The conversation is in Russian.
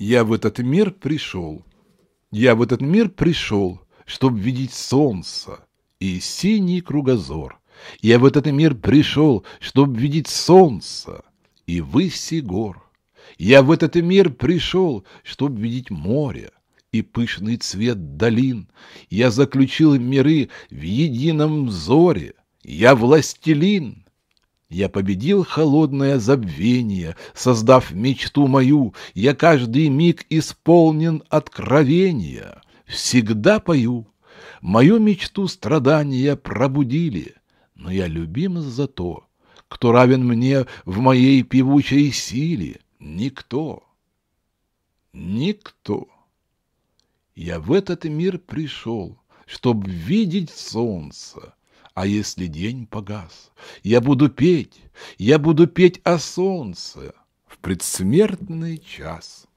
Я в этот мир пришел. Я в этот мир пришел, чтобы видеть солнце и синий кругозор. Я в этот мир пришел, чтобы видеть солнце и выси гор. Я в этот мир пришел, чтобы видеть море и пышный цвет долин. Я заключил миры в едином взоре. Я властелин, я победил холодное забвение, создав мечту мою, Я каждый миг исполнен откровения. Всегда пою. Мою мечту страдания пробудили, Но я любим за то, кто равен мне в моей певучей силе. Никто. Никто. Я в этот мир пришел, чтоб видеть солнце, а если день погас, я буду петь, я буду петь о солнце в предсмертный час.